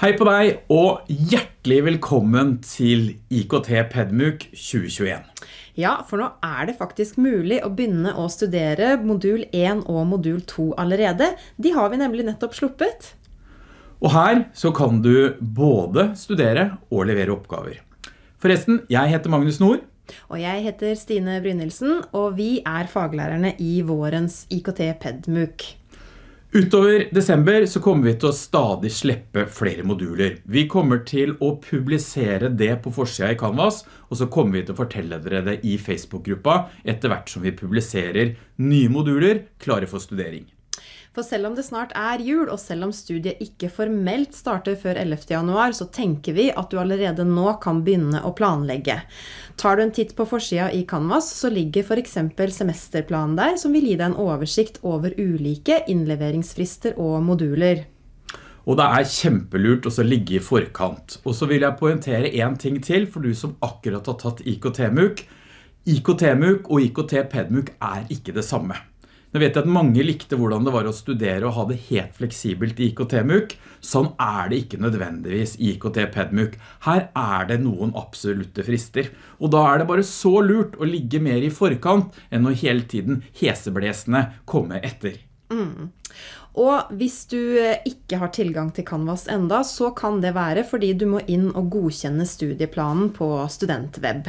Hei på deg, og hjertelig velkommen til IKT Pedmuk 2021. Ja, for nå er det faktisk mulig å begynne å studere modul 1 og modul 2 allerede. De har vi nemlig nettopp sluppet. Og her så kan du både studere og levere oppgaver. Forresten, jeg heter Magnus Nord. Og jeg heter Stine Brynildsen, og vi er faglærerne i vårens IKT Pedmuk. Utover desember så kommer vi til å stadig slippe flere moduler. Vi kommer til å publisere det på forsida i Canvas, og så kommer vi til å fortelle dere det i Facebook-gruppa etter hvert som vi publiserer nye moduler klare for studering. For selv om det snart er jul, og selv om studiet ikke formelt starter før 11.1, så tenker vi at du allerede nå kan begynne å planlegge. Tar du en titt på forsida i Canvas, så ligger f.eks. semesterplanen der, som vil gi deg en oversikt over ulike innleveringsfrister og moduler. Og det er kjempelurt å ligge i forkant. Og så vil jeg poengtere én ting til for du som akkurat har tatt IKT-MUK. IKT-MUK og IKT-PEDMUK er ikke det samme. Nå vet jeg at mange likte hvordan det var å studere og ha det helt fleksibelt i IKT-MUK. Sånn er det ikke nødvendigvis i ikt muk Her er det noen absolutte frister. Og da er det bare så lurt å ligge mer i forkant enn å hele tiden heseblesende komme etter. Mm. Og hvis du eh, ikke har tilgang til Canvas enda, så kan det være fordi du må inn og godkjenne studieplanen på Studentweb.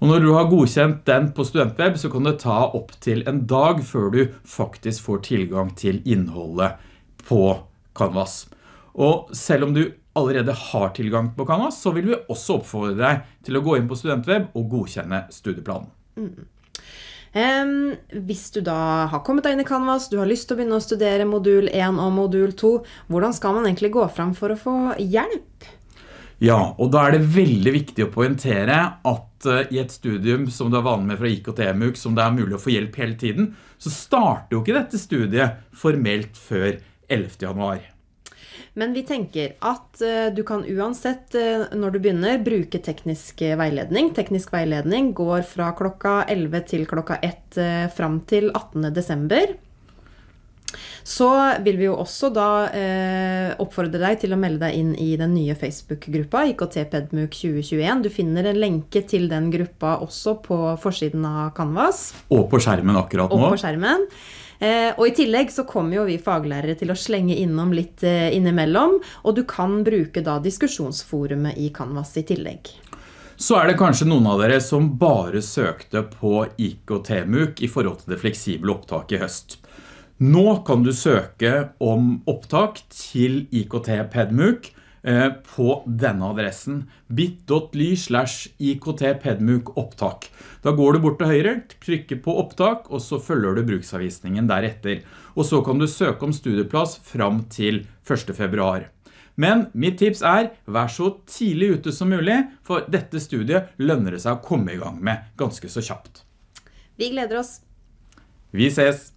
Og Når du har godkjent den på Studentweb, så kan det ta opptil en dag før du faktisk får tilgang til innholdet på Canvas. Og selv om du allerede har tilgang på Canvas, så vil vi også oppfordre deg til å gå inn på Studentweb og godkjenne studieplanen. Mm. Um, hvis du da har kommet deg inn i Canvas, du har lyst til å begynne å studere modul 1 og modul 2, hvordan skal man egentlig gå fram for å få hjelp? Ja, og da er det veldig viktig å poengtere at eh, i et studium som du er vanlig med fra IKT-MUK, som det er mulig å få hjelp hele tiden, så starter jo ikke dette studiet formelt før 11. januar. Men vi tenker at eh, du kan uansett, eh, når du begynner, bruke teknisk veiledning. Teknisk veiledning går fra klokka 11 til klokka 1 fram til 18. desember. Så vil vi jo også da eh, oppfordre deg til å melde deg inn i den nye Facebook-gruppa IKT-PEDMUK 2021. Du finner en lenke til den gruppa også på forsiden av Canvas. Og på skjermen akkurat nå. Og på skjermen. Eh, og I tillegg så kommer jo vi faglærere til å slenge innom litt eh, innimellom. Og du kan bruke da diskusjonsforumet i Canvas i tillegg. Så er det kanskje noen av dere som bare søkte på IKT-MUK i forhold til det fleksible opptaket i høst. Nå kan du søke om opptak til IKT PEDMUK eh, på denne adressen bit.ly slash IKT-PEDMUK opptak. Da går du bort til høyre, trykker på opptak, og så følger du bruksavvisningen deretter. Og så kan du søke om studieplass fram til 1. februar. Men mitt tips er, vær så tidlig ute som mulig, for dette studiet lønner det seg å komme i gang med ganske så kjapt. Vi gleder oss. Vi ses!